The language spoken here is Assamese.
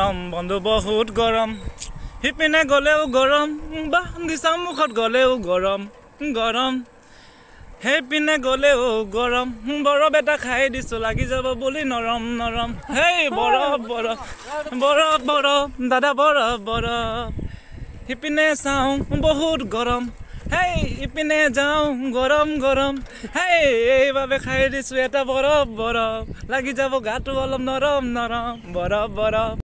গৰম বন্ধু বহুত গৰম সিপিনে গ'লেও গৰম বাহ মুখত গ'লেও গৰম গৰম সেইপিনে গ'লেও গৰম বৰফ এটা খাই দিছোঁ লাগি যাব বুলি নৰম নৰম হেই বৰফ বৰফ বৰফ বৰফ দাদা বৰফ বৰফ সিপিনে চাওঁ বহুত গৰম সেই ইপিনে যাওঁ গৰম গৰম হেই এইবাবে খাই দিছোঁ এটা বৰফ বৰফ লাগি যাব গাটো অলপ নৰম নৰম বৰফ বৰফ